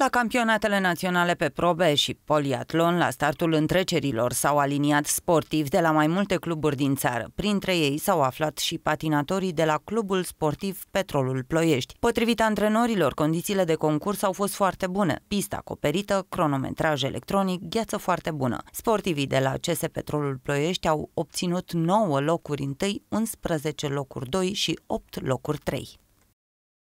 La campionatele naționale pe probe și poliatlon, la startul întrecerilor s-au aliniat sportivi de la mai multe cluburi din țară. Printre ei s-au aflat și patinatorii de la Clubul Sportiv Petrolul Ploiești. Potrivit antrenorilor, condițiile de concurs au fost foarte bune. Pista acoperită, cronometraj electronic, gheață foarte bună. Sportivii de la CS Petrolul Ploiești au obținut 9 locuri întâi, 11 locuri 2 și 8 locuri 3.